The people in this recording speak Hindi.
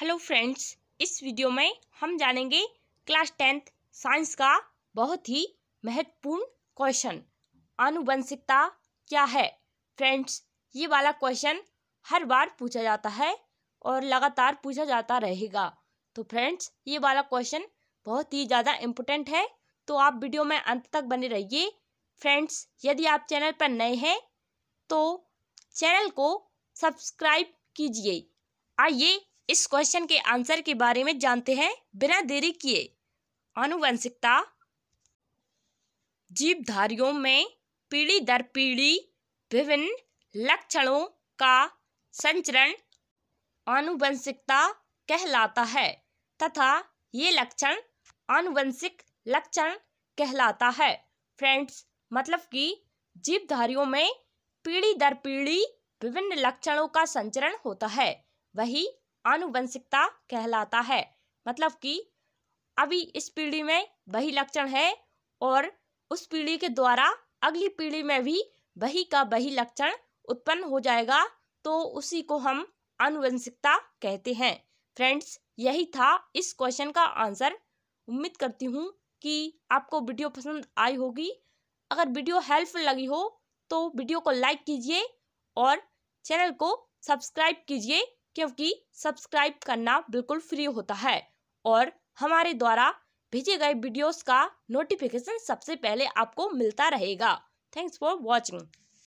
हेलो फ्रेंड्स इस वीडियो में हम जानेंगे क्लास टेंथ साइंस का बहुत ही महत्वपूर्ण क्वेश्चन आनुवंशिकता क्या है फ्रेंड्स ये वाला क्वेश्चन हर बार पूछा जाता है और लगातार पूछा जाता रहेगा तो फ्रेंड्स ये वाला क्वेश्चन बहुत ही ज़्यादा इम्पोर्टेंट है तो आप वीडियो में अंत तक बने रहिए फ्रेंड्स यदि आप चैनल पर नए हैं तो चैनल को सब्सक्राइब कीजिए आइए इस क्वेश्चन के आंसर के बारे में जानते हैं बिना देरी किए आनुवंशिकता जीवधारियों में पीढ़ी दर पीढ़ी विभिन्न लक्षणों का संचरण आनुवंशिकता कहलाता है तथा ये लक्षण आनुवंशिक लक्षण कहलाता है फ्रेंड्स मतलब कि जीवधारियों में पीढ़ी दर पीढ़ी विभिन्न लक्षणों का संचरण होता है वही आनुवंशिकता कहलाता है मतलब कि अभी इस पीढ़ी में वही लक्षण है और उस पीढ़ी के द्वारा अगली पीढ़ी में भी वही का वही लक्षण उत्पन्न हो जाएगा तो उसी को हम आनुवंशिकता कहते हैं फ्रेंड्स यही था इस क्वेश्चन का आंसर उम्मीद करती हूँ कि आपको वीडियो पसंद आई होगी अगर वीडियो हेल्पफुल लगी हो तो वीडियो को लाइक कीजिए और चैनल को सब्सक्राइब कीजिए क्योंकि सब्सक्राइब करना बिल्कुल फ्री होता है और हमारे द्वारा भेजे गए वीडियोस का नोटिफिकेशन सबसे पहले आपको मिलता रहेगा थैंक्स फॉर वॉचिंग